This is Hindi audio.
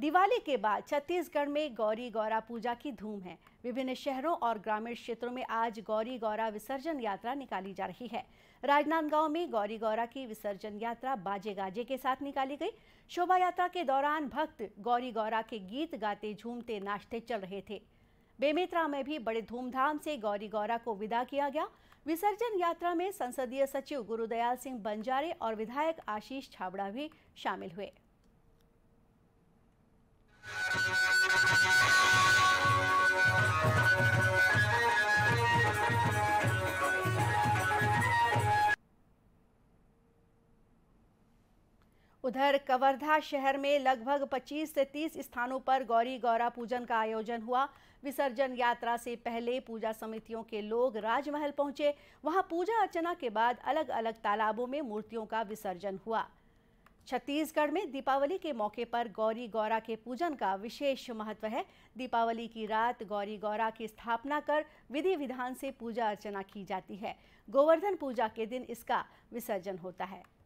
दिवाली के बाद छत्तीसगढ़ में गौरी गौरा पूजा की धूम है विभिन्न शहरों और ग्रामीण क्षेत्रों में आज गौरी गौरा विसर्जन यात्रा निकाली जा रही है राजनांदगांव में गौरी गौरा की विसर्जन यात्रा बाजे गाजे के साथ निकाली गई शोभा यात्रा के दौरान भक्त गौरी गौरा के गीत गाते झूमते नाचते चल रहे थे बेमेतरा में भी बड़े धूमधाम से गौरी गौरा को विदा किया गया विसर्जन यात्रा में संसदीय सचिव गुरुदयाल सिंह बंजारे और विधायक आशीष छाबड़ा भी शामिल हुए उधर कवर्धा शहर में लगभग 25 से 30 स्थानों पर गौरी गौरा पूजन का आयोजन हुआ विसर्जन यात्रा से पहले पूजा समितियों के लोग राजमहल पहुंचे वहां पूजा अर्चना के बाद अलग अलग तालाबों में मूर्तियों का विसर्जन हुआ छत्तीसगढ़ में दीपावली के मौके पर गौरी गौरा के पूजन का विशेष महत्व है दीपावली की रात गौरी गौरा की स्थापना कर विधि विधान से पूजा अर्चना की जाती है गोवर्धन पूजा के दिन इसका विसर्जन होता है